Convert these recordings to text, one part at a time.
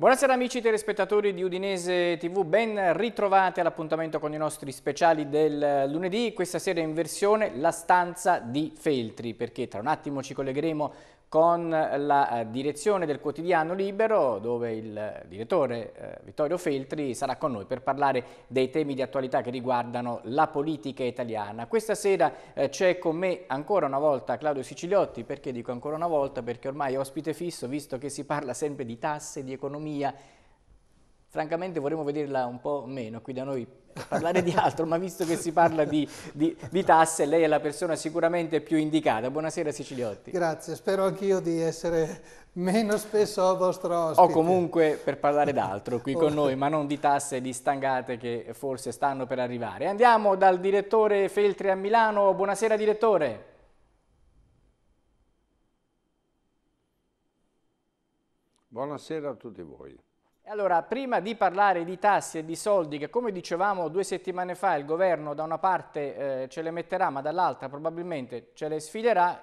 Buonasera amici telespettatori di Udinese TV, ben ritrovati all'appuntamento con i nostri speciali del lunedì, questa sera in versione La stanza di Feltri, perché tra un attimo ci collegheremo con la eh, direzione del quotidiano Libero dove il eh, direttore eh, Vittorio Feltri sarà con noi per parlare dei temi di attualità che riguardano la politica italiana. Questa sera eh, c'è con me ancora una volta Claudio Siciliotti, perché dico ancora una volta? Perché ormai è ospite fisso, visto che si parla sempre di tasse, di economia, Francamente vorremmo vederla un po' meno qui da noi parlare di altro, ma visto che si parla di, di, di, tasse, lei è la persona sicuramente più indicata. Buonasera Siciliotti. Grazie, spero anch'io di essere meno spesso a vostro ospite. O comunque per parlare d'altro qui con oh. noi, ma non di tasse e di stangate che forse stanno per arrivare. Andiamo dal direttore Feltri a Milano. Buonasera direttore. Buonasera a tutti voi. Allora, prima di parlare di tassi e di soldi, che come dicevamo due settimane fa il governo da una parte eh, ce le metterà, ma dall'altra probabilmente ce le sfiderà,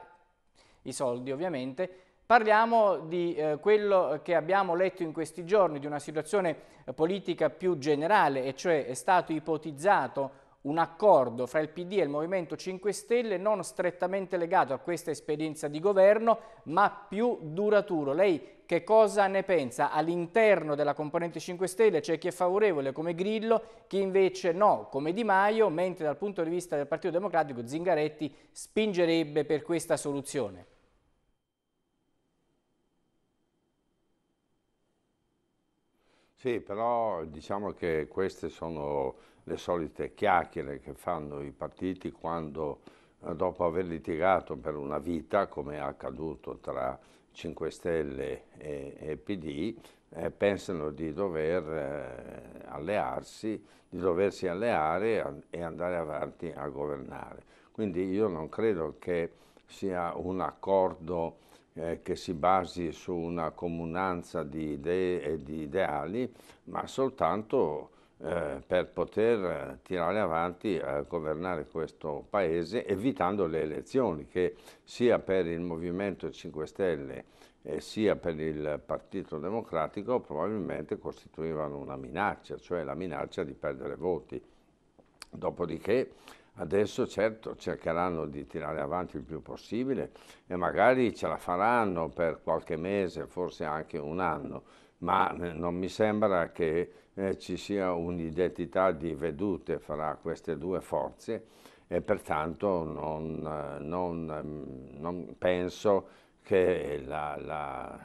i soldi ovviamente, parliamo di eh, quello che abbiamo letto in questi giorni, di una situazione eh, politica più generale, e cioè è stato ipotizzato un accordo fra il PD e il Movimento 5 Stelle non strettamente legato a questa esperienza di governo, ma più duraturo. Lei che cosa ne pensa. All'interno della componente 5 Stelle c'è chi è favorevole come Grillo, chi invece no come Di Maio, mentre dal punto di vista del Partito Democratico Zingaretti spingerebbe per questa soluzione. Sì, però diciamo che queste sono le solite chiacchiere che fanno i partiti quando eh, dopo aver litigato per una vita, come è accaduto tra 5 Stelle e, e PD eh, pensano di dover eh, allearsi, di doversi alleare a, e andare avanti a governare. Quindi io non credo che sia un accordo eh, che si basi su una comunanza di idee e di ideali, ma soltanto eh, per poter eh, tirare avanti, eh, governare questo Paese, evitando le elezioni che sia per il Movimento 5 Stelle eh, sia per il Partito Democratico probabilmente costituivano una minaccia, cioè la minaccia di perdere voti. Dopodiché adesso certo cercheranno di tirare avanti il più possibile e magari ce la faranno per qualche mese, forse anche un anno, ma eh, non mi sembra che eh, ci sia un'identità di vedute fra queste due forze e pertanto non, eh, non, ehm, non penso che la, la,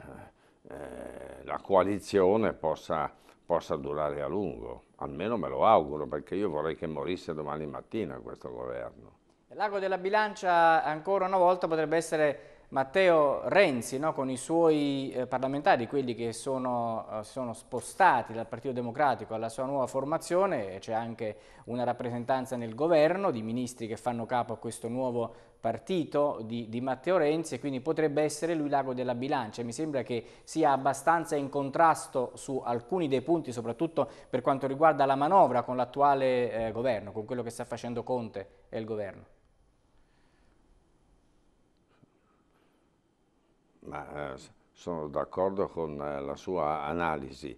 eh, la coalizione possa, possa, durare a lungo, almeno me lo auguro perché io vorrei che morisse domani mattina questo governo. L'ago della bilancia ancora una volta potrebbe essere Matteo Renzi no, con i suoi eh, parlamentari, quelli che sono, eh, sono, spostati dal Partito Democratico alla sua nuova formazione, c'è anche una rappresentanza nel governo di ministri che fanno capo a questo nuovo partito di, di Matteo Renzi e quindi potrebbe essere lui l'ago della bilancia. Mi sembra che sia abbastanza in contrasto su alcuni dei punti, soprattutto per quanto riguarda la manovra con l'attuale eh, governo, con quello che sta facendo Conte e il governo. Ma eh, sono d'accordo con eh, la sua analisi.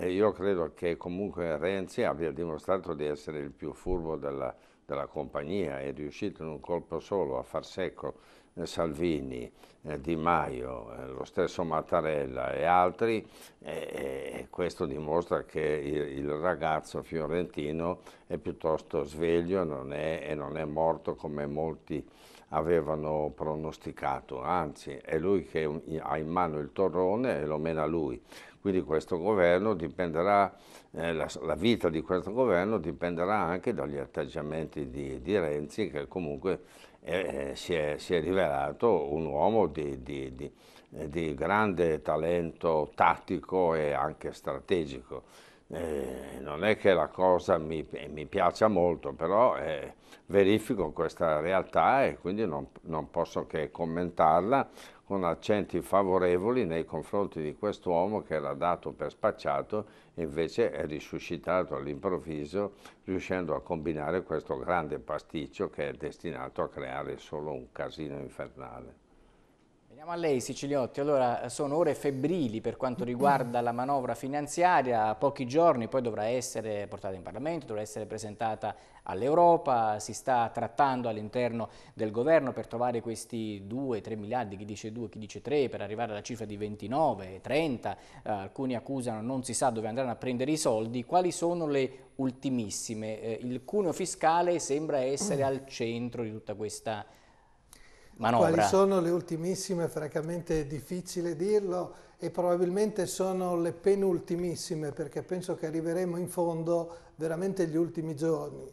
io credo che comunque Renzi abbia dimostrato di essere il più furbo della, della compagnia, è riuscito in un colpo solo a far secco eh, Salvini, Di Maio, lo stesso Mattarella e altri e questo dimostra che il, il, ragazzo fiorentino è piuttosto sveglio non è, e non è morto come molti avevano pronosticato, anzi è lui che ha in mano il torrone e lo mena lui. Quindi questo governo dipenderà, eh, la, la, vita di questo governo dipenderà anche dagli atteggiamenti di, di Renzi che comunque eh, eh si, è, si, è, rivelato un uomo di, di, di eh, grande talento tattico e anche strategico eh, non è che la cosa mi, mi piaccia molto, però eh, verifico questa realtà e quindi non, non, posso che commentarla con accenti favorevoli nei confronti di quest'uomo che era dato per spacciato e invece è risuscitato all'improvviso riuscendo a combinare questo grande pasticcio che è destinato a creare solo un casino infernale. Veniamo a lei Siciliotti, allora sono ore febbrili per quanto riguarda la manovra finanziaria, pochi giorni poi dovrà essere portata in Parlamento, dovrà essere presentata all'Europa, si sta trattando all'interno del governo per trovare questi 2-3 miliardi, chi dice 2, chi dice 3, per arrivare alla cifra di 29, 30, eh, alcuni accusano non si sa dove andranno a prendere i soldi, quali sono le ultimissime? Eh, il cuneo fiscale sembra essere al centro di tutta questa manovra. Quali sono le ultimissime? Francamente è difficile dirlo e probabilmente sono le penultimissime perché penso che arriveremo in fondo veramente gli ultimi giorni.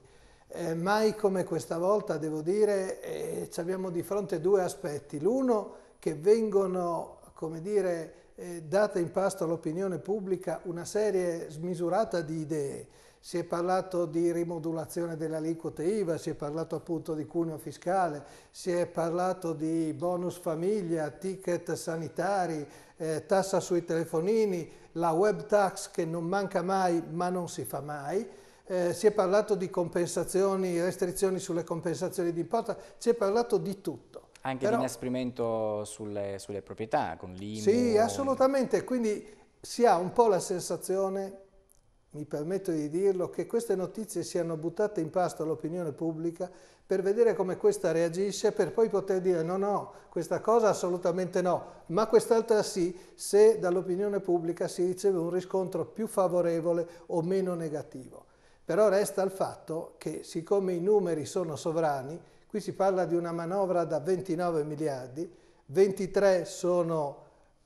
Eh, mai come questa volta, devo dire, eh, abbiamo di fronte due aspetti. L'uno che vengono, come dire, eh, date in pasto all'opinione pubblica una serie smisurata di idee si è parlato di rimodulazione delle aliquote IVA, si è parlato appunto di cuneo fiscale, si è parlato di bonus famiglia, ticket sanitari, eh, tassa sui telefonini, la web tax che non manca mai ma non si fa mai, eh, si è parlato di compensazioni, restrizioni sulle compensazioni di imposta, si è parlato di tutto. Anche Però, di inasprimento sulle, sulle proprietà, con l'IMU? Sì, assolutamente, quindi si ha un po' la sensazione mi permetto di dirlo, che queste notizie siano buttate in pasto all'opinione pubblica per vedere come questa reagisce, per poi poter dire no, no, questa cosa assolutamente no, ma quest'altra sì, se dall'opinione pubblica si riceve un riscontro più favorevole o meno negativo. Però resta il fatto che siccome i numeri sono sovrani, qui si parla di una manovra da 29 miliardi, 23 sono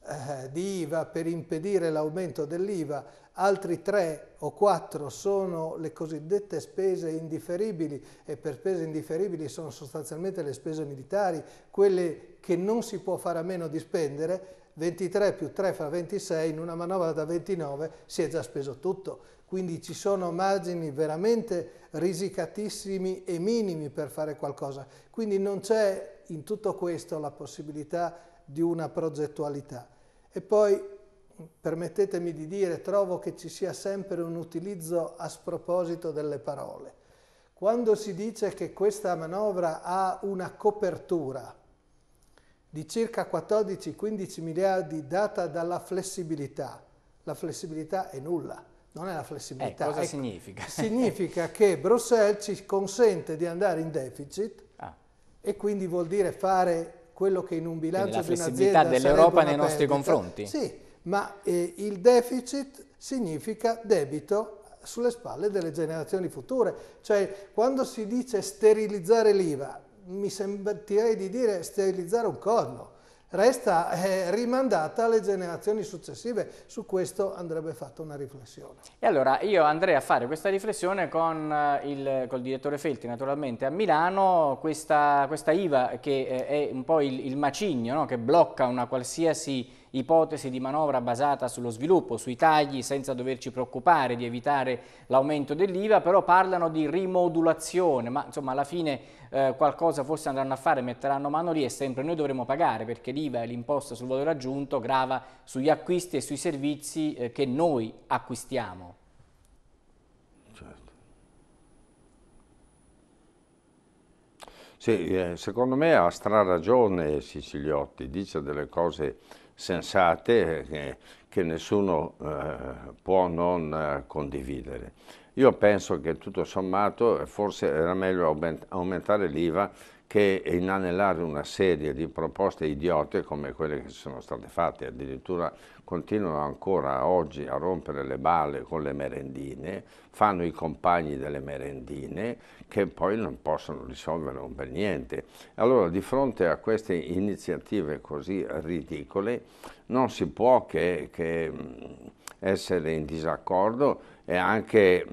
eh, di IVA per impedire l'aumento dell'IVA, altri tre o quattro sono le cosiddette spese indifferibili e per spese indifferibili sono sostanzialmente le spese militari, quelle che non si può fare a meno di spendere, 23 più 3 fa 26, in una manovra da 29 si è già speso tutto. Quindi ci sono margini veramente risicatissimi e minimi per fare qualcosa. Quindi non c'è in tutto questo la possibilità di una progettualità. E poi, permettetemi di dire, trovo che ci sia sempre un utilizzo a sproposito delle parole. Quando si dice che questa manovra ha una copertura di circa 14-15 miliardi data dalla flessibilità, la flessibilità è nulla, non è la flessibilità. Eh, cosa ecco, significa? significa che Bruxelles ci consente di andare in deficit ah. e quindi vuol dire fare quello che in un bilancio di un'azienda... La flessibilità dell'Europa nei nostri perdita. confronti. Sì, ma eh, il deficit significa debito sulle spalle delle generazioni future. Cioè, quando si dice sterilizzare l'IVA, mi sentirei di dire sterilizzare un corno resta eh, rimandata alle generazioni successive. Su questo andrebbe fatta una riflessione. E allora io andrei a fare questa riflessione con eh, il col direttore Felti naturalmente a Milano, questa, questa IVA che eh, è un po' il, il macigno no? che blocca una qualsiasi ipotesi di manovra basata sullo sviluppo, sui tagli, senza doverci preoccupare di evitare l'aumento dell'IVA, però parlano di rimodulazione, ma insomma alla fine eh, qualcosa forse andranno a fare, metteranno mano lì e sempre noi dovremo pagare perché l'IVA e l'imposta sul valore aggiunto grava sugli acquisti e sui servizi eh, che noi acquistiamo. Certo. Sì, eh, secondo me ha stra ragione Siciliotti, dice delle cose sensate eh, che nessuno eh, può non eh, condividere. Io penso che tutto sommato eh, forse era meglio aumentare l'IVA che inanellare una serie di proposte idiote come quelle che sono state fatte, addirittura continuano ancora oggi a rompere le balle con le merendine, fanno i compagni delle merendine che poi non possono risolvere un bel niente. Allora di fronte a queste iniziative così ridicole non si può che, che essere in disaccordo e anche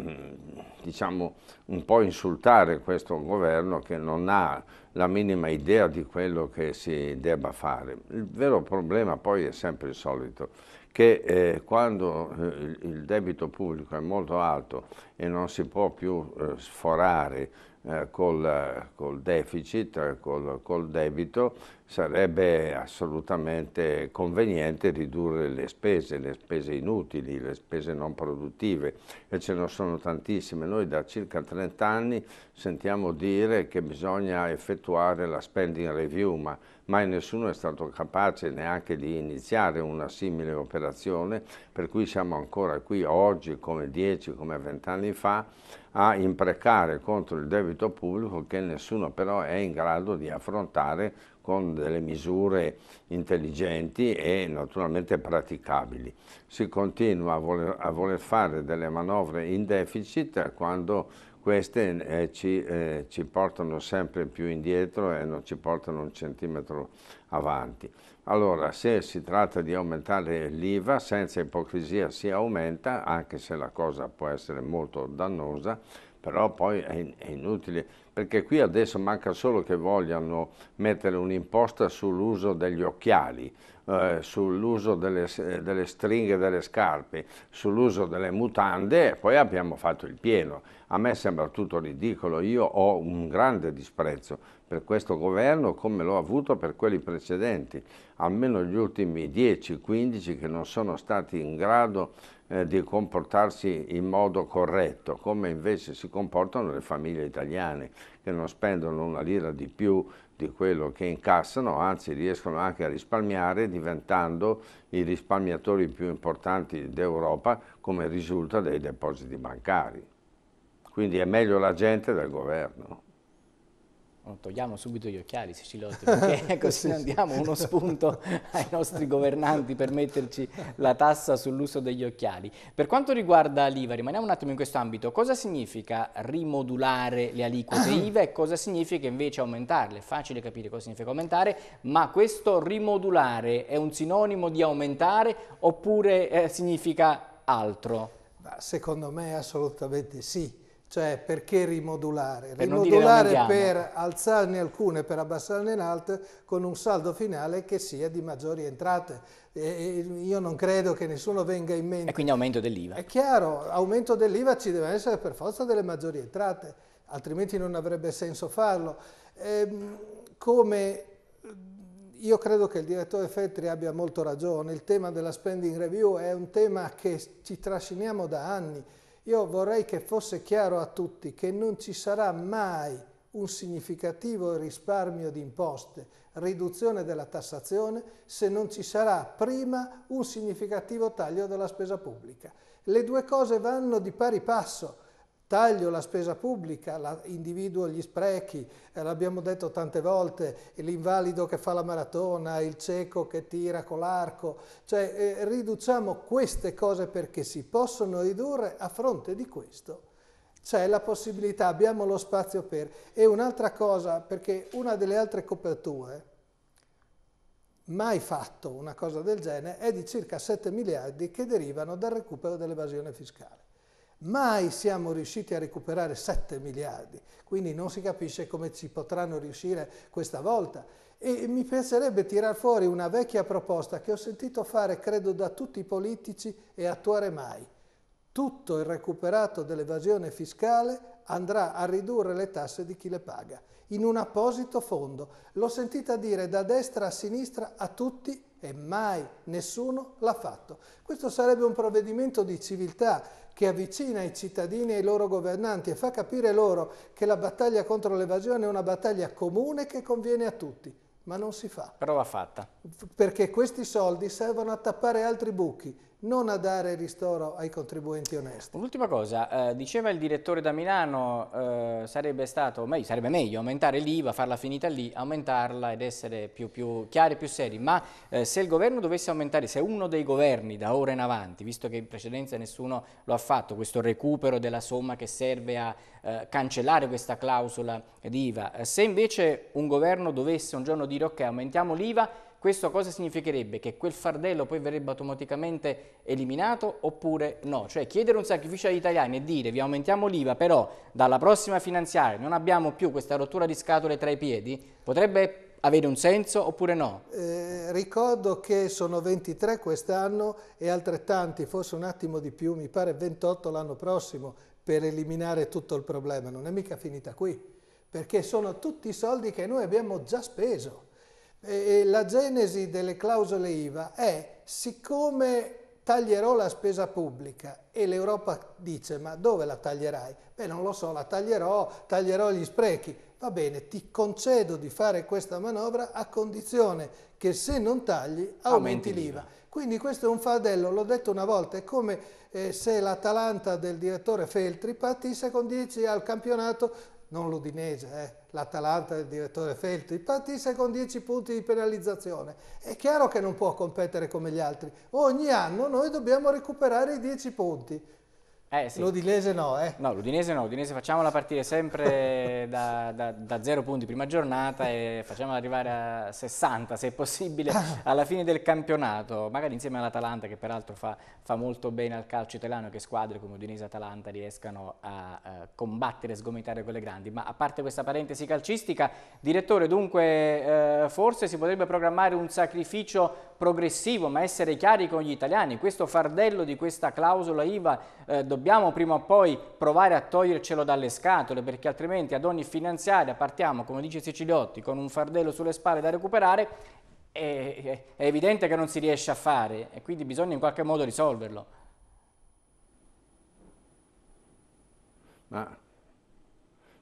diciamo, un po' insultare questo governo che non ha la minima idea di quello che si debba fare. Il vero problema poi è sempre il solito, che eh, quando eh, il debito pubblico è molto alto e non si può più eh, sforare eh, col, col, deficit, col, col, debito, sarebbe assolutamente conveniente ridurre le spese, le spese inutili, le spese non produttive e ce ne sono tantissime. Noi da circa 30 anni sentiamo dire che bisogna effettuare la spending review, ma mai nessuno è stato capace neanche di iniziare una simile operazione, per cui siamo ancora qui oggi, come dieci, come vent'anni fa, a imprecare contro il debito pubblico che nessuno però è in grado di affrontare con delle misure intelligenti e naturalmente praticabili. Si continua a voler, a voler fare delle manovre in deficit quando queste eh, ci, eh, ci portano sempre più indietro e non ci portano un centimetro avanti. Allora, se si tratta di aumentare l'IVA, senza ipocrisia si aumenta, anche se la cosa può essere molto dannosa, però poi è, in, è inutile, perché qui adesso manca solo che vogliano mettere un'imposta sull'uso degli occhiali, eh, sull'uso delle, eh, delle, stringhe delle scarpe, sull'uso delle mutande e poi abbiamo fatto il pieno. A me sembra tutto ridicolo, io ho un grande disprezzo per questo governo come l'ho avuto per quelli precedenti, almeno gli ultimi 10-15 che non sono stati in grado eh, di comportarsi in modo corretto, come invece si comportano le famiglie italiane che non spendono una lira di più di quello che incassano, anzi riescono anche a risparmiare diventando i risparmiatori più importanti d'Europa come risulta dei depositi bancari. Quindi è meglio la gente del governo. Oh, togliamo subito gli occhiali Sicilotti perché così non diamo uno spunto ai nostri governanti per metterci la tassa sull'uso degli occhiali. Per quanto riguarda l'IVA, rimaniamo un attimo in questo ambito, cosa significa rimodulare le aliquote IVA e cosa significa invece aumentarle? È facile capire cosa significa aumentare, ma questo rimodulare è un sinonimo di aumentare oppure eh, significa altro? secondo me assolutamente sì cioè, perché rimodulare? Per rimodulare per alzarne alcune, per abbassarne in altre, con un saldo finale che sia di maggiori entrate. E io non credo che nessuno venga in mente. E quindi aumento dell'IVA. È chiaro, aumento dell'IVA ci deve essere per forza delle maggiori entrate, altrimenti non avrebbe senso farlo. Ehm, come io credo che il direttore Feltri abbia molto ragione, il tema della spending review è un tema che ci trasciniamo da anni io vorrei che fosse chiaro a tutti che non ci sarà mai un significativo risparmio di imposte, riduzione della tassazione, se non ci sarà prima un significativo taglio della spesa pubblica. Le due cose vanno di pari passo, taglio la spesa pubblica, la, individuo gli sprechi, eh, l'abbiamo detto tante volte, l'invalido che fa la maratona, il cieco che tira con l'arco, cioè eh, riduciamo queste cose perché si possono ridurre a fronte di questo. C'è la possibilità, abbiamo lo spazio per. E un'altra cosa, perché una delle altre coperture, mai fatto una cosa del genere, è di circa 7 miliardi che derivano dal recupero dell'evasione fiscale. Mai siamo riusciti a recuperare 7 miliardi, quindi non si capisce come ci potranno riuscire questa volta. E mi piacerebbe tirar fuori una vecchia proposta che ho sentito fare, credo, da tutti i politici e attuare mai. Tutto il recuperato dell'evasione fiscale andrà a ridurre le tasse di chi le paga in un apposito fondo. L'ho sentita dire da destra a sinistra a tutti e mai nessuno l'ha fatto. Questo sarebbe un provvedimento di civiltà che avvicina i cittadini e i loro governanti e fa capire loro che la battaglia contro l'evasione è una battaglia comune che conviene a tutti. Ma non si fa. Però va fatta. Perché questi soldi servono a tappare altri buchi non a dare ristoro ai contribuenti onesti. L'ultima cosa, eh, diceva il direttore da Milano, eh, sarebbe stato, meglio, sarebbe meglio aumentare l'IVA, farla finita lì, aumentarla ed essere più, più chiari, più seri, ma eh, se il governo dovesse aumentare, se uno dei governi da ora in avanti, visto che in precedenza nessuno lo ha fatto, questo recupero della somma che serve a eh, cancellare questa clausola di IVA, eh, se invece un governo dovesse un giorno dire ok aumentiamo l'IVA, questo cosa significherebbe? Che quel fardello poi verrebbe automaticamente eliminato oppure no? Cioè chiedere un sacrificio agli italiani e dire vi aumentiamo l'IVA però dalla prossima finanziaria non abbiamo più questa rottura di scatole tra i piedi potrebbe avere un senso oppure no? Eh, ricordo che sono 23 quest'anno e altrettanti, forse un attimo di più, mi pare 28 l'anno prossimo per eliminare tutto il problema, non è mica finita qui, perché sono tutti i soldi che noi abbiamo già speso la genesi delle clausole IVA è siccome taglierò la spesa pubblica e l'Europa dice ma dove la taglierai? Beh non lo so, la taglierò, taglierò gli sprechi. Va bene, ti concedo di fare questa manovra a condizione che se non tagli aumenti, l'IVA. Quindi questo è un fardello, l'ho detto una volta, è come eh, se l'Atalanta del direttore Feltri partisse con 10 al campionato, non l'Udinese, eh, l'Atalanta del direttore Feltri, partisse con 10 punti di penalizzazione. È chiaro che non può competere come gli altri. Ogni anno noi dobbiamo recuperare i 10 punti. Eh, sì. L'Udinese no, eh? No, l'Udinese no, l'Udinese facciamola partire sempre da, da, da, zero punti prima giornata e facciamola arrivare a 60 se è possibile alla fine del campionato, magari insieme all'Atalanta che peraltro fa, fa, molto bene al calcio italiano che squadre come Udinese e Atalanta riescano a eh, combattere e sgomitare quelle grandi, ma a parte questa parentesi calcistica, direttore dunque eh, forse si potrebbe programmare un sacrificio progressivo, ma essere chiari con gli italiani. Questo fardello di questa clausola IVA eh, dobbiamo prima o poi provare a togliercelo dalle scatole, perché altrimenti ad ogni finanziaria partiamo, come dice Siciliotti, con un fardello sulle spalle da recuperare, è, è evidente che non si riesce a fare e quindi bisogna in qualche modo risolverlo. Ma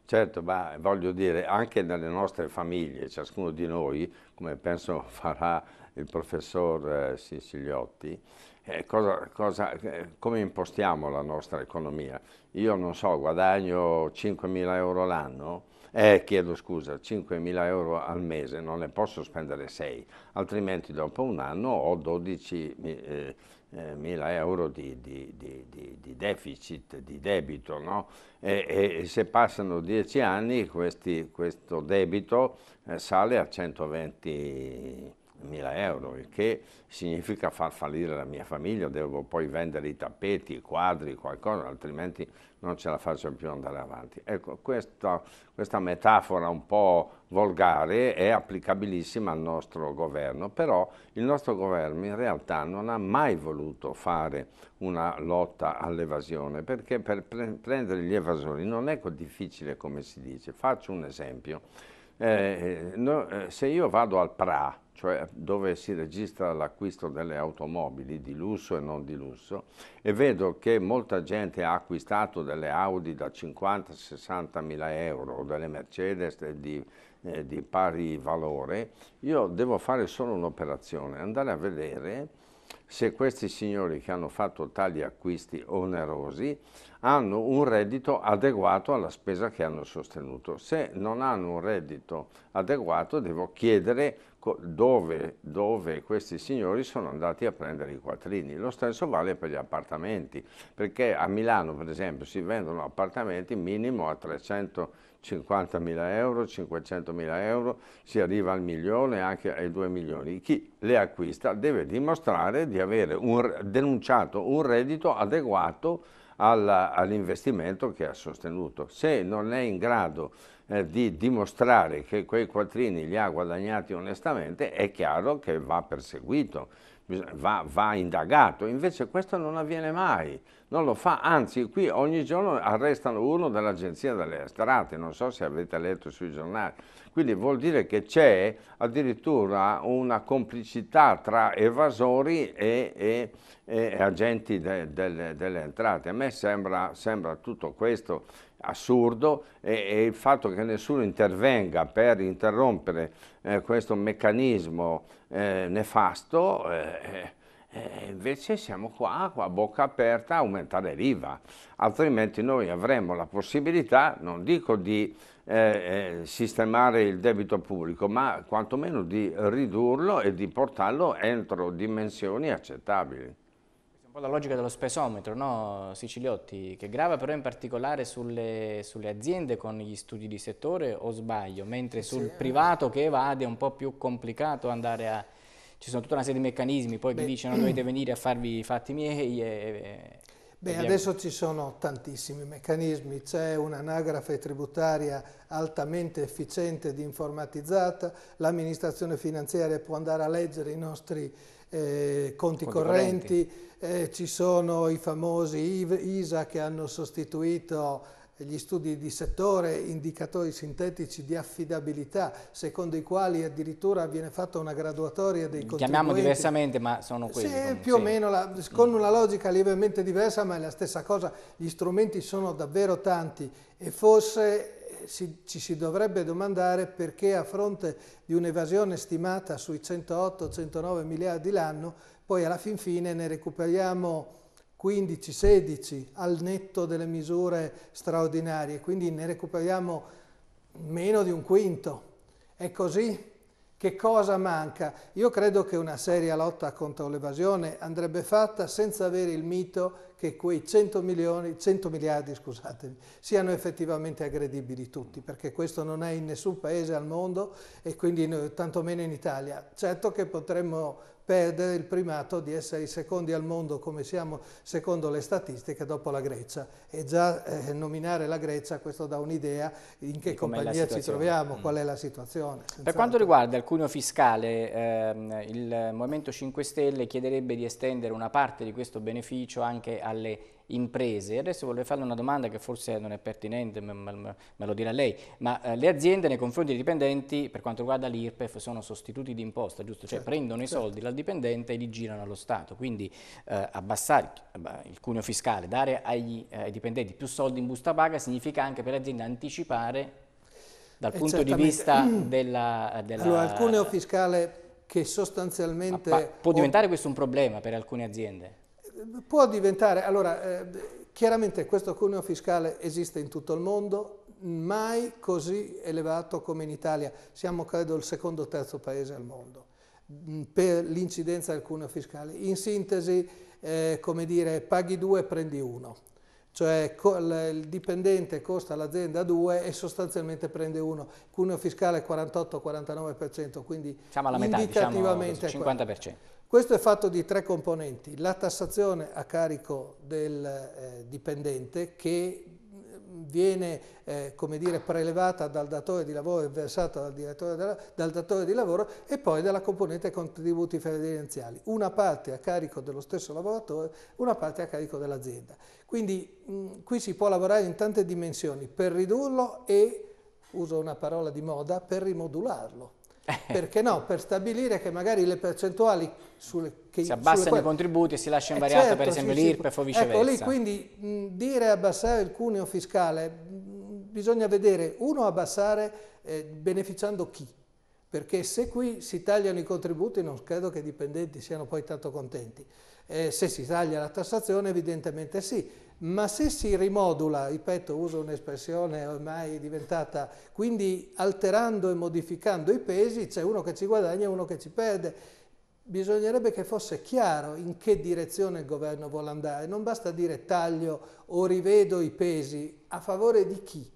Certo, ma voglio dire, anche nelle nostre famiglie, ciascuno di noi, come penso farà il professor eh, Sinsigliotti, eh, cosa, cosa, eh, come impostiamo la nostra economia? Io non so, guadagno 5.000 euro l'anno, eh, chiedo scusa, 5.000 euro al mese, non ne posso spendere 6, altrimenti dopo un anno ho 12.000 eh, eh, euro di, di, di, di, deficit, di debito, no? e, e, e, se passano 10 anni questi, questo debito eh, sale a 120 mila euro, il che significa far fallire la mia famiglia, devo poi vendere i tappeti, i quadri, qualcosa, altrimenti non ce la faccio più andare avanti. Ecco, questa, questa metafora un po' volgare è applicabilissima al nostro governo, però il nostro governo in realtà non ha mai voluto fare una lotta all'evasione, perché per pre prendere gli evasori non è così difficile come si dice. Faccio un esempio. Eh, no, eh, se io vado al PRA, cioè dove si registra l'acquisto delle automobili di lusso e non di lusso, e vedo che molta gente ha acquistato delle Audi da 50-60 mila euro o delle Mercedes di, eh, di pari valore, io devo fare solo un'operazione, andare a vedere se questi signori che hanno fatto tali acquisti onerosi hanno un reddito adeguato alla spesa che hanno sostenuto. Se non hanno un reddito adeguato devo chiedere dove, dove, questi signori sono andati a prendere i quattrini. Lo stesso vale per gli appartamenti, perché a Milano per esempio si vendono appartamenti minimo a 350.000 euro, 500.000 euro, si arriva al milione, anche ai 2 milioni. Chi le acquista deve dimostrare di avere un, denunciato un reddito adeguato all'investimento che ha sostenuto. Se non è in grado eh, di dimostrare che quei quattrini li ha guadagnati onestamente, è chiaro che va perseguito, va, va indagato. Invece questo non avviene mai, non lo fa, anzi qui ogni giorno arrestano uno dell'Agenzia delle Estrate, non so se avete letto sui giornali. Quindi vuol dire che c'è addirittura una complicità tra evasori e, e, e agenti de, de, delle, delle entrate. A me sembra, sembra tutto questo assurdo e, e, il fatto che nessuno intervenga per interrompere eh, questo meccanismo eh, nefasto, eh, eh, eh invece siamo qua a bocca aperta a aumentare l'IVA, altrimenti noi avremmo la possibilità, non dico di eh, sistemare il debito pubblico, ma quantomeno di ridurlo e di portarlo entro dimensioni accettabili un po' la logica dello spesometro, no, Siciliotti, che grava però in particolare sulle, sulle, aziende con gli studi di settore, o sbaglio, mentre sul sì, privato che evade è un po' più complicato andare a... Ci sono tutta una serie di meccanismi, poi vi dicono dovete venire a farvi i fatti miei e, e, Beh, adesso ci sono tantissimi meccanismi, c'è un'anagrafe tributaria altamente efficiente ed informatizzata, l'amministrazione finanziaria può andare a leggere i nostri eh, conti, conti, correnti, correnti. Eh, ci sono i famosi ISA che hanno sostituito gli studi di settore, indicatori sintetici di affidabilità, secondo i quali addirittura viene fatta una graduatoria dei contribuenti. Chiamiamo diversamente, ma sono questi. Sì, comunque, più sì. o meno, la, con una logica lievemente diversa, ma è la stessa cosa. Gli strumenti sono davvero tanti e forse si, ci si dovrebbe domandare perché a fronte di un'evasione stimata sui 108-109 miliardi l'anno, poi alla fin fine ne recuperiamo 15-16 al netto delle misure straordinarie, quindi ne recuperiamo meno di un quinto. È così? Che cosa manca? Io credo che una seria lotta contro l'evasione andrebbe fatta senza avere il mito che quei 100, milioni, 100 miliardi siano effettivamente aggredibili tutti, perché questo non è in nessun paese al mondo e quindi tantomeno in Italia. Certo che potremmo perdere il primato di essere i secondi al mondo come siamo secondo le statistiche dopo la Grecia e già eh, nominare la Grecia questo dà un'idea in che compagnia ci troviamo, mm. qual è la situazione. Per quanto riguarda il cuneo fiscale ehm, il Movimento 5 Stelle chiederebbe di estendere una parte di questo beneficio anche a alle imprese. Adesso vorrei farle una domanda che forse non è pertinente, me, lo dirà lei, ma eh, le aziende nei confronti dei dipendenti per quanto riguarda l'IRPEF sono sostituti di imposta, giusto? Cioè certo, prendono certo. i soldi dal dipendente e li girano allo Stato, quindi eh, abbassare il cuneo fiscale, dare agli, eh, ai dipendenti più soldi in busta paga significa anche per le aziende anticipare dal e eh, punto di vista della, della... Allora, il cuneo fiscale che sostanzialmente... Ma può diventare questo un problema per alcune aziende? può diventare, allora, eh, chiaramente questo cuneo fiscale esiste in tutto il mondo, mai così elevato come in Italia, siamo credo il secondo o terzo paese al mondo mm, per l'incidenza del cuneo fiscale. In sintesi, eh, come dire, paghi due, e prendi uno. Cioè il dipendente costa all'azienda 2 e sostanzialmente prende 1. Cuneo fiscale 48-49%, quindi diciamo alla metà, diciamo 50%. Questo è fatto di tre componenti, la tassazione a carico del eh, dipendente che mm, viene eh, come dire, prelevata dal datore di lavoro e versata dal, della, dal datore di lavoro e poi dalla componente contributi previdenziali, una parte a carico dello stesso lavoratore, una parte a carico dell'azienda. Quindi mh, mm, qui si può lavorare in tante dimensioni per ridurlo e, uso una parola di moda, per rimodularlo eh. Perché no? Per stabilire che magari le percentuali sulle, che, si abbassano quali... i contributi e si lascia eh, invariato certo, per esempio sì, l'IRPEF o ecco, viceversa. Ecco lì quindi mh, dire abbassare il cuneo fiscale bisogna vedere uno abbassare eh, beneficiando chi perché se qui si tagliano i contributi non credo che i dipendenti siano poi tanto contenti. Eh, se si taglia la tassazione evidentemente sì, ma se si rimodula, ripeto, uso un'espressione ormai diventata, quindi alterando e modificando i pesi, c'è uno che ci guadagna e uno che ci perde. Bisognerebbe che fosse chiaro in che direzione il governo vuole andare, non basta dire taglio o rivedo i pesi, a favore di chi?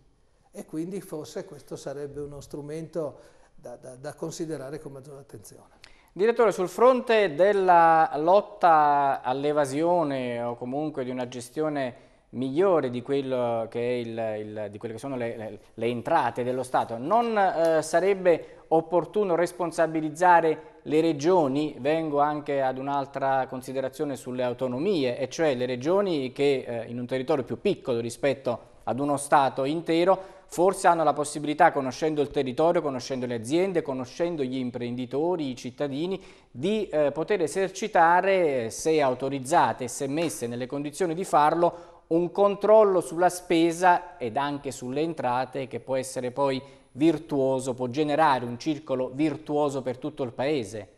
E quindi forse questo sarebbe uno strumento da, da, da considerare con maggiore attenzione. Direttore, sul fronte della lotta all'evasione o comunque di una gestione migliore di, quello che, il, il, di quelle che sono le, le, le entrate dello Stato, non eh, sarebbe opportuno responsabilizzare le regioni, vengo anche ad un'altra considerazione sulle autonomie, e cioè le regioni che eh, in un territorio più piccolo rispetto ad uno Stato intero forse hanno la possibilità, conoscendo il territorio, conoscendo le aziende, conoscendo gli imprenditori, i cittadini, di eh, poter esercitare, se autorizzate e se messe nelle condizioni di farlo, un controllo sulla spesa ed anche sulle entrate che può essere poi virtuoso, può generare un circolo virtuoso per tutto il Paese.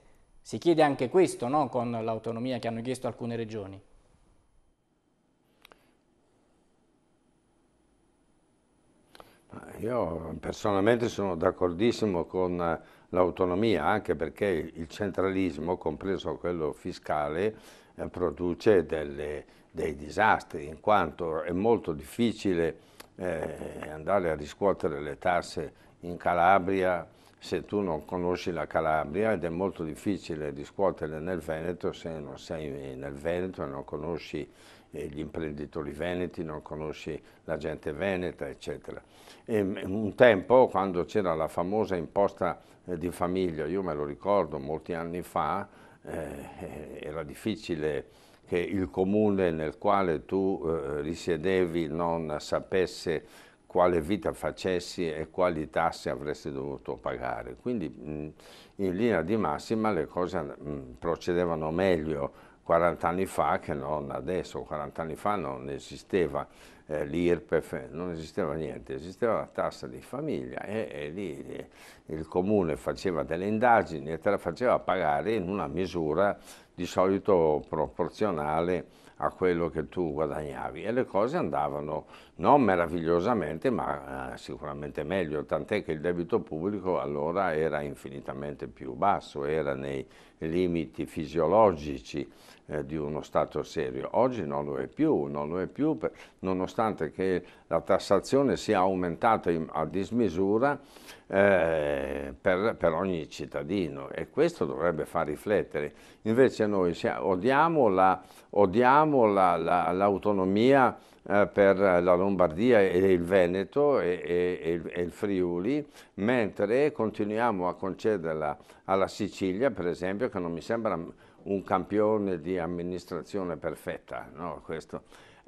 Si chiede anche questo no? con l'autonomia che hanno chiesto alcune regioni. Io personalmente sono d'accordissimo con eh, l'autonomia, anche perché il centralismo, compreso quello fiscale, eh, produce delle, dei disastri, in quanto è molto difficile eh, andare a riscuotere le tasse in Calabria se tu non conosci la Calabria ed è molto difficile riscuoterle nel Veneto se non sei nel Veneto e non conosci gli imprenditori veneti, non conosci la gente veneta, eccetera. E mm, un tempo, quando c'era la famosa imposta eh, di famiglia, io me lo ricordo molti anni fa, eh, eh, era difficile che il comune nel quale tu eh, risiedevi non sapesse quale vita facessi e quali tasse avresti dovuto pagare. Quindi mh, mm, in linea di massima le cose mh, mm, procedevano meglio 40 anni fa che non adesso, 40 anni fa non esisteva eh, l'IRPEF, non esisteva niente, esisteva la tassa di famiglia e, e lì eh, il comune faceva delle indagini e te la faceva pagare in una misura di solito proporzionale a quello che tu guadagnavi e le cose andavano non meravigliosamente ma eh, sicuramente meglio, tant'è che il debito pubblico allora era infinitamente più basso, era nei limiti fisiologici eh, di uno Stato serio. Oggi non lo è più, non lo è più per, nonostante che la tassazione sia aumentata in, a dismisura eh, per, per, ogni cittadino e questo dovrebbe far riflettere. Invece noi sia, odiamo, l'autonomia la, la, la, eh, per la Lombardia e il Veneto e, e, e, il, Friuli, mentre continuiamo a concederla alla Sicilia, per esempio, che non mi sembra un campione di amministrazione perfetta, no?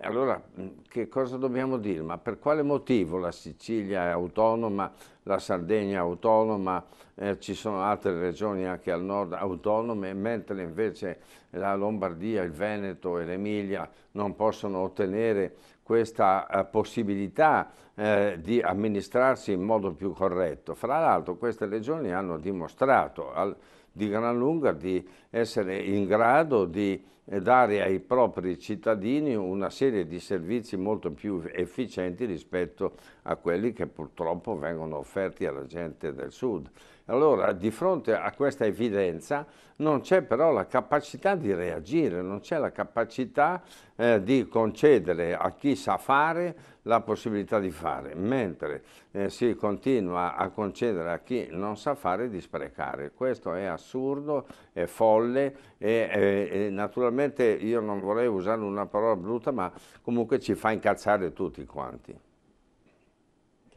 Allora, che cosa dobbiamo dire? Ma per quale motivo la Sicilia è autonoma, la Sardegna è autonoma, eh, ci sono altre regioni anche al nord autonome, mentre invece la Lombardia, il Veneto e l'Emilia non possono ottenere questa eh, possibilità eh, di amministrarsi in modo più corretto. Fra l'altro queste regioni hanno dimostrato... Al, di gran lunga di essere in grado di eh, dare ai propri cittadini una serie di servizi molto più efficienti rispetto a quelli che purtroppo vengono offerti alla gente del sud. Allora, di fronte a questa evidenza non c'è però la capacità di reagire, non c'è la capacità eh, di concedere a chi sa fare la possibilità di fare, mentre eh, si continua a concedere a chi non sa fare di sprecare. Questo è assurdo, è folle e, e, e naturalmente io non vorrei usare una parola brutta, ma comunque ci fa incazzare tutti quanti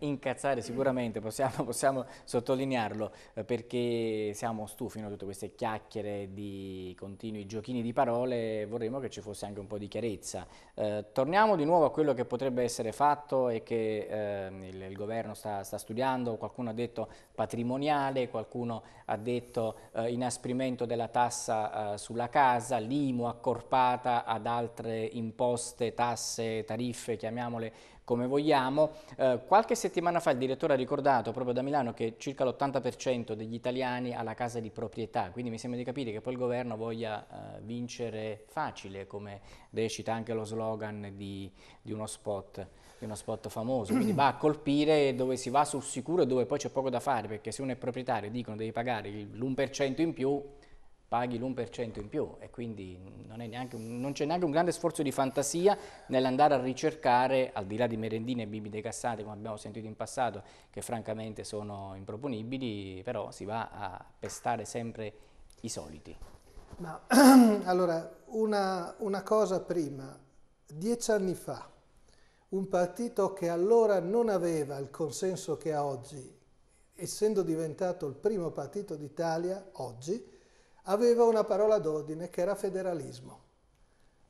incazzare sicuramente, possiamo, possiamo sottolinearlo, eh, perché siamo stufi di no, tutte queste chiacchiere di continui giochini di parole, vorremmo che ci fosse anche un po' di chiarezza. Eh, torniamo di nuovo a quello che potrebbe essere fatto e che eh, il, il, governo sta, sta, studiando, qualcuno ha detto patrimoniale, qualcuno ha detto eh, inasprimento della tassa eh, sulla casa, limo accorpata ad altre imposte, tasse, tariffe, chiamiamole come vogliamo. Eh, qualche settimana fa il direttore ha ricordato proprio da Milano che circa l'80% degli italiani ha la casa di proprietà, quindi mi sembra di capire che poi il governo voglia eh, vincere facile, come recita anche lo slogan di, di uno spot uno spot famoso, quindi va a colpire dove si va sul sicuro e dove poi c'è poco da fare, perché se uno è proprietario e dicono devi pagare l'1% in più, paghi l'1% in più e quindi non, c'è neanche un grande sforzo di fantasia nell'andare a ricercare, al di là di merendine e bibite cassate come abbiamo sentito in passato, che francamente sono improponibili, però si va a pestare sempre i soliti. Ma allora, una, una cosa prima, dieci anni fa, un partito che allora non aveva il consenso che ha oggi, essendo diventato il primo partito d'Italia oggi, aveva una parola d'ordine che era federalismo.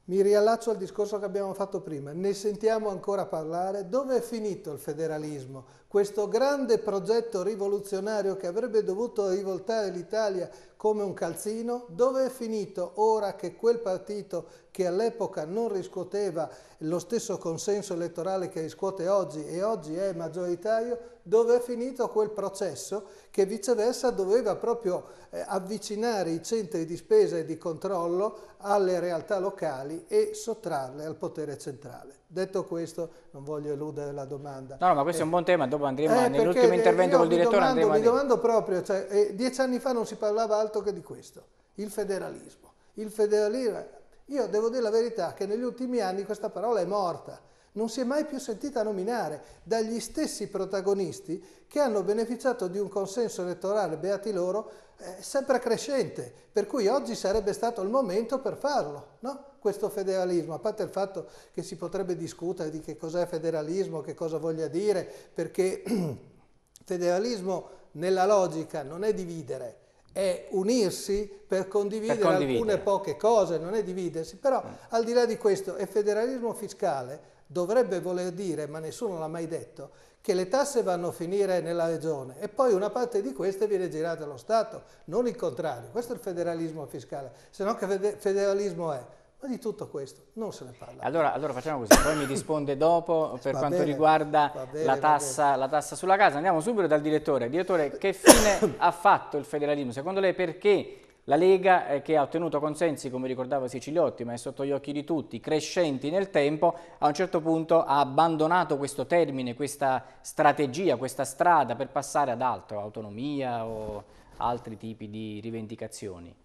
Mi riallaccio al discorso che abbiamo fatto prima, ne sentiamo ancora parlare, dove è finito il federalismo? questo grande progetto rivoluzionario che avrebbe dovuto rivoltare l'Italia come un calzino, dove è finito ora che quel partito che all'epoca non riscuoteva lo stesso consenso elettorale che riscuote oggi e oggi è maggioritario, dove è finito quel processo che viceversa doveva proprio eh, avvicinare i centri di spesa e di controllo alle realtà locali e sottrarle al potere centrale. Detto questo, non voglio eludere la domanda. No, ma questo eh, è un buon tema, dopo andremo eh, nell'ultimo intervento eh, col direttore. Domando, andremo mi domando proprio, cioè, eh, dieci anni fa non si parlava altro che di questo, il federalismo. Il federalismo, io devo dire la verità che negli ultimi anni questa parola è morta non si è mai più sentita nominare dagli stessi protagonisti che hanno beneficiato di un consenso elettorale, beati loro, eh, sempre crescente, per cui oggi sarebbe stato il momento per farlo, no? questo federalismo, a parte il fatto che si potrebbe discutere di che cos'è federalismo, che cosa voglia dire, perché federalismo nella logica non è dividere, è unirsi per condividere, per condividere, alcune poche cose, non è dividersi, però mm. al di là di questo è federalismo fiscale dovrebbe voler dire, ma nessuno l'ha mai detto, che le tasse vanno a finire nella regione e poi una parte di queste viene girata allo Stato, non il contrario. Questo è il federalismo fiscale, se no che federalismo è? Ma di tutto questo non se ne parla. Allora, allora facciamo così, poi mi risponde dopo per va quanto bene, riguarda bene, la, tassa, la, tassa, sulla casa. Andiamo subito dal direttore. Direttore, che fine ha fatto il federalismo? Secondo lei perché la Lega eh, che ha ottenuto consensi, come ricordava Siciliotti, ma è sotto gli occhi di tutti, crescenti nel tempo, a un certo punto ha abbandonato questo termine, questa strategia, questa strada per passare ad altro, autonomia o altri tipi di rivendicazioni.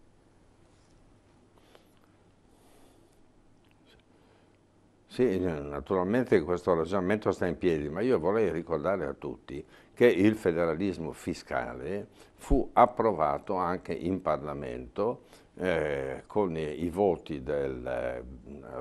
Sì, naturalmente questo ragionamento sta in piedi, ma io vorrei ricordare a tutti che il federalismo fiscale fu approvato anche in Parlamento eh, con i voti della eh,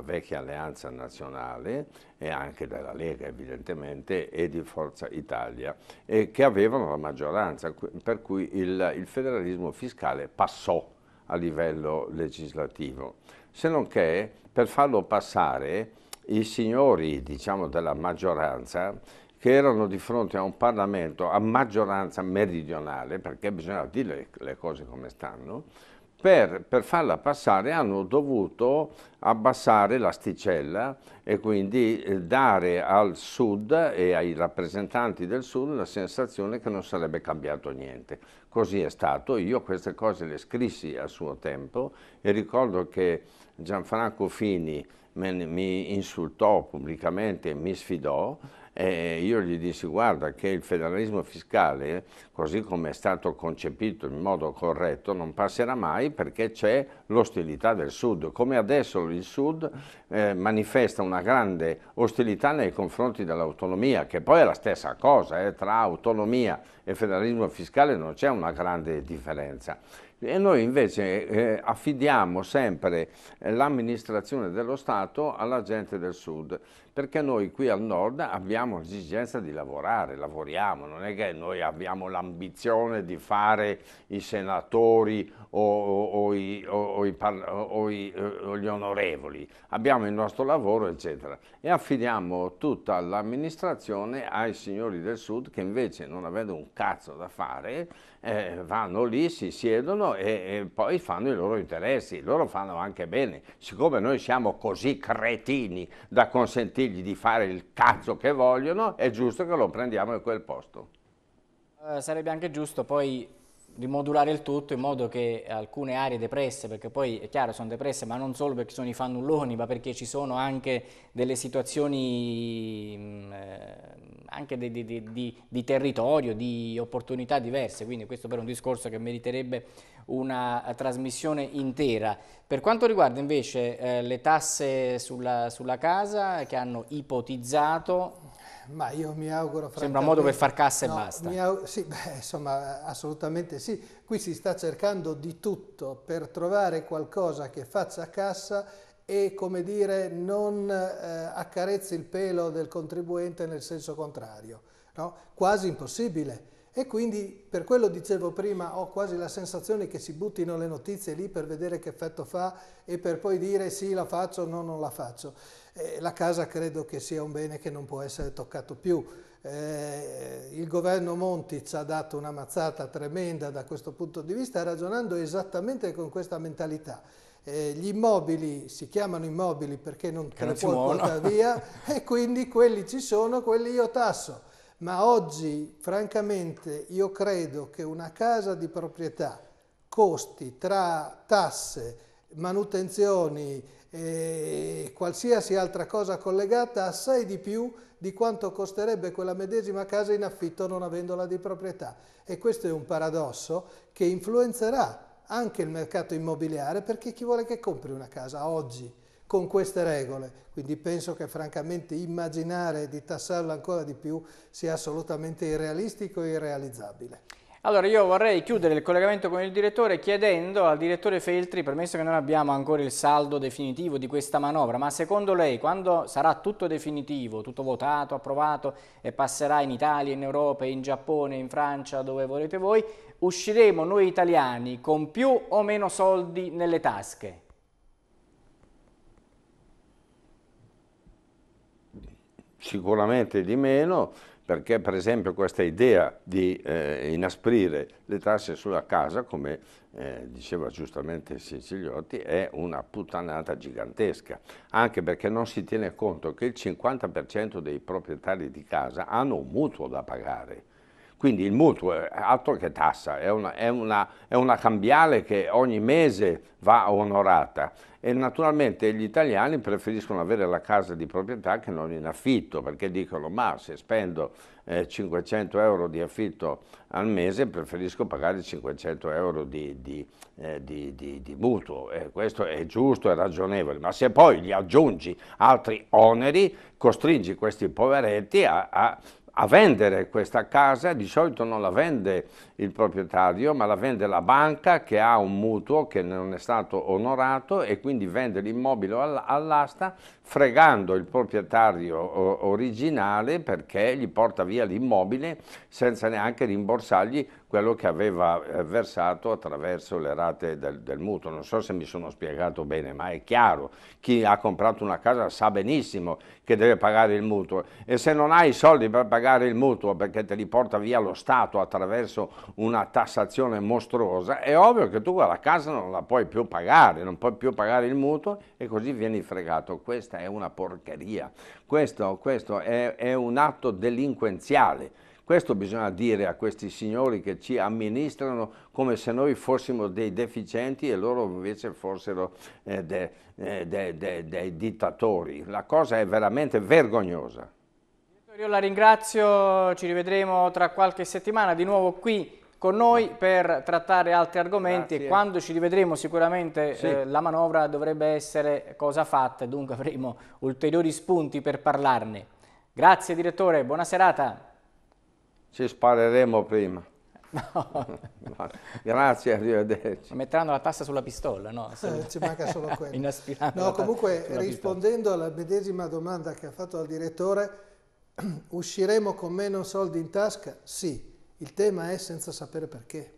vecchia alleanza nazionale e anche della Lega evidentemente e di Forza Italia eh, che avevano la maggioranza per cui il, il federalismo fiscale passò a livello legislativo se non che per farlo passare i signori diciamo, della maggioranza che erano di fronte a un Parlamento a maggioranza meridionale, perché bisogna dire le cose come stanno, per, per, farla passare hanno dovuto abbassare l'asticella e quindi eh, dare al sud e ai rappresentanti del sud la sensazione che non sarebbe cambiato niente. Così è stato, io queste cose le scrissi a suo tempo e ricordo che Gianfranco Fini mi insultò pubblicamente, mi sfidò e io gli dissi guarda che il federalismo fiscale, così come è stato concepito in modo corretto, non passerà mai perché c'è l'ostilità del Sud. Come adesso il Sud eh, manifesta una grande ostilità nei confronti dell'autonomia, che poi è la stessa cosa, eh, tra autonomia e federalismo fiscale non c'è una grande differenza. E noi invece eh, affidiamo sempre l'amministrazione dello Stato alla gente del Sud perché noi qui al nord abbiamo l'esigenza di lavorare, lavoriamo, non è che noi abbiamo l'ambizione di fare i senatori o, o, o, i, o i, eh, gli onorevoli, abbiamo il nostro lavoro eccetera e affidiamo tutta l'amministrazione ai signori del sud che invece non avendo un cazzo da fare eh, vanno lì, si siedono e, e poi fanno i loro interessi, loro fanno anche bene, siccome noi siamo così cretini da consentire figli di fare il cazzo che vogliono, è giusto che lo prendiamo in quel posto. Eh, sarebbe anche giusto poi rimodulare il tutto in modo che alcune aree depresse, perché poi è chiaro sono depresse ma non solo perché sono i fannulloni, ma perché ci sono anche delle situazioni mm, eh, anche di, di, di, di, territorio, di opportunità diverse, quindi questo per un discorso che meriterebbe una trasmissione intera. Per quanto riguarda invece eh, le tasse sulla, sulla casa che hanno ipotizzato ma io mi auguro... Sembra un modo per far cassa no, e basta. sì, beh, insomma, assolutamente sì. Qui si sta cercando di tutto per trovare qualcosa che faccia cassa e, come dire, non eh, accarezzi il pelo del contribuente nel senso contrario. No? Quasi impossibile. E quindi per quello dicevo prima ho quasi la sensazione che si buttino le notizie lì per vedere che effetto fa e per poi dire sì la faccio o no non la faccio. Eh, la casa credo che sia un bene che non può essere toccato più. Eh, il governo Monti ci ha dato una mazzata tremenda da questo punto di vista ragionando esattamente con questa mentalità. Eh, gli immobili si chiamano immobili perché non te li puoi via e quindi quelli ci sono, quelli io tasso. Ma oggi, francamente, io credo che una casa di proprietà costi tra tasse, manutenzioni, e qualsiasi altra cosa collegata assai di più di quanto costerebbe quella medesima casa in affitto non avendola di proprietà. E questo è un paradosso che influenzerà anche il mercato immobiliare perché chi vuole che compri una casa oggi con queste regole. Quindi penso che francamente immaginare di tassarla ancora di più sia assolutamente irrealistico e irrealizzabile. Allora io vorrei chiudere il collegamento con il direttore chiedendo al direttore Feltri, permesso che non abbiamo ancora il saldo definitivo di questa manovra, ma secondo lei quando sarà tutto definitivo, tutto votato, approvato e passerà in Italia, in Europa, in Giappone, in Francia, dove volete voi, usciremo noi italiani con più o meno soldi nelle tasche? Sicuramente di meno perché per esempio questa idea di eh, inasprire le tasse sulla casa, come eh, diceva giustamente Siciliotti, è una puttanata gigantesca, anche perché non si tiene conto che il 50% dei proprietari di casa hanno un mutuo da pagare, quindi il mutuo è altro che tassa, è una, è una, è una cambiale che ogni mese va onorata e naturalmente gli italiani preferiscono avere la casa di proprietà che non in affitto perché dicono ma se spendo eh, 500 euro di affitto al mese preferisco pagare 500 euro di, di, eh, di, di mutuo eh, questo è giusto e ragionevole ma se poi gli aggiungi altri oneri costringi questi poveretti a, a a vendere questa casa, di solito non la vende il proprietario, ma la vende la banca che ha un mutuo che non è stato onorato e quindi vende l'immobile all'asta fregando il proprietario originale perché gli porta via l'immobile senza neanche rimborsargli quello che aveva eh, versato attraverso le rate del, del, mutuo. Non so se mi sono spiegato bene, ma è chiaro, chi ha comprato una casa sa benissimo che deve pagare il mutuo e se non hai i soldi per pagare il mutuo perché te li porta via lo Stato attraverso una tassazione mostruosa, è ovvio che tu quella casa non la puoi più pagare, non puoi più pagare il mutuo e così vieni fregato. Questa è una porcheria, questo, questo è, è un atto delinquenziale. Questo bisogna dire a questi signori che ci amministrano come se noi fossimo dei deficienti e loro invece fossero eh, dei eh, de, de, de, dittatori. La cosa è veramente vergognosa. Io la ringrazio, ci rivedremo tra qualche settimana di nuovo qui con noi per trattare altri argomenti Grazie. e quando ci rivedremo sicuramente sì. eh, la manovra dovrebbe essere cosa fatta, dunque avremo ulteriori spunti per parlarne. Grazie direttore, buona serata. Ci spareremo prima. No. Grazie, arrivederci. Metteranno la tassa sulla pistola, no? Eh, ci manca solo quello. no, comunque, rispondendo pistola. alla medesima domanda che ha fatto il direttore, usciremo con meno soldi in tasca? Sì, il tema è senza sapere perché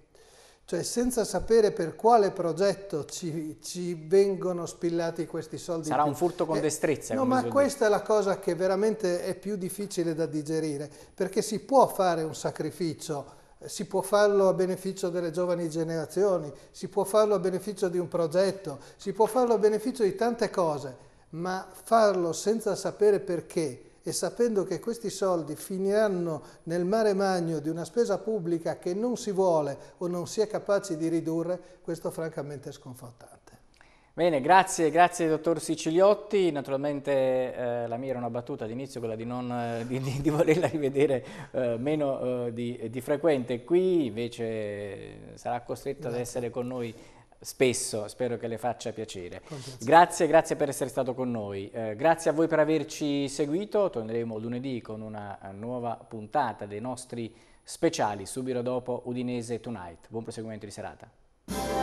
cioè senza sapere per quale progetto ci, ci vengono spillati questi soldi. Sarà un furto con eh, destrezza. Eh, no, ma questa dire. è la cosa che veramente è più difficile da digerire, perché si può fare un sacrificio, si può farlo a beneficio delle giovani generazioni, si può farlo a beneficio di un progetto, si può farlo a beneficio di tante cose, ma farlo senza sapere perché, e sapendo che questi soldi finiranno nel mare magno di una spesa pubblica che non si vuole o non si è capaci di ridurre, questo francamente è sconfortante. Bene, grazie, grazie dottor Siciliotti. Naturalmente eh, la mia era una battuta all'inizio, quella di, non, eh, di, di, di, volerla rivedere eh, meno eh, di, frequente. Qui invece sarà costretta ad essere con noi spesso, spero che le faccia piacere. Grazie, grazie per essere stato con noi, eh, grazie a voi per averci seguito, torneremo lunedì con una eh, nuova puntata dei nostri speciali, subito dopo Udinese Tonight. Buon proseguimento di serata.